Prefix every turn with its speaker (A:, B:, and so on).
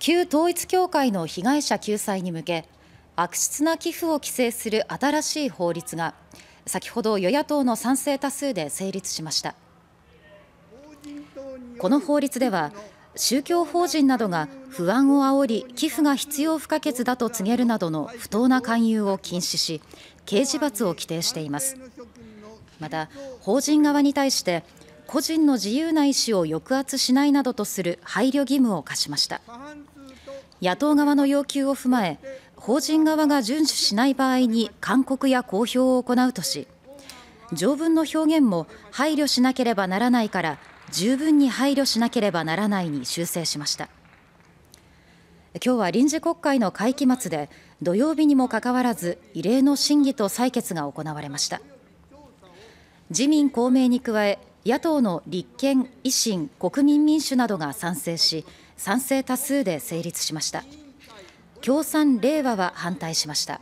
A: 旧統一教会の被害者救済に向け悪質な寄付を規制する新しい法律が先ほど与野党の賛成多数で成立しましたこの法律では宗教法人などが不安を煽り寄付が必要不可欠だと告げるなどの不当な勧誘を禁止し刑事罰を規定していますまた法人側に対して個人の自由な意思を抑圧しないなどとする配慮義務を課しました野党側の要求を踏まえ法人側が遵守しない場合に勧告や公表を行うとし条文の表現も配慮しなければならないから十分に配慮しなければならないに修正しました今日は臨時国会の会期末で土曜日にもかかわらず異例の審議と採決が行われました自民公明に加え野党の立憲、維新、国民民主などが賛成し、賛成多数で成立しました。共産、令和は反対しました。